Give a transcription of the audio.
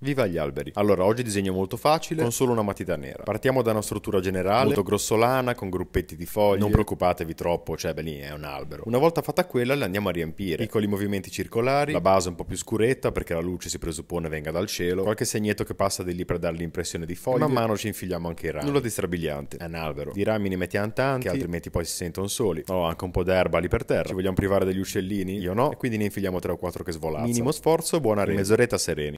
Viva gli alberi! Allora, oggi disegno molto facile, con solo una matita nera. Partiamo da una struttura generale, molto grossolana, con gruppetti di foglie. Non preoccupatevi troppo, cioè, beh, lì è un albero. Una volta fatta quella, la andiamo a riempire. Piccoli movimenti circolari, la base un po' più scuretta, perché la luce si presuppone venga dal cielo, qualche segnetto che passa di lì per dare l'impressione di foglie. Man mano ci infiliamo anche i rami. Nulla di strabiliante, è un albero. Di rami ne mettiamo tanti, che altrimenti poi si sentono soli. Ho oh, anche un po' d'erba lì per terra. Ci vogliamo privare degli uccellini? Io no, e quindi ne infiliamo 3 o 4 che svolano. Minimo sforzo, buona rete. Mezz'oretta sereni.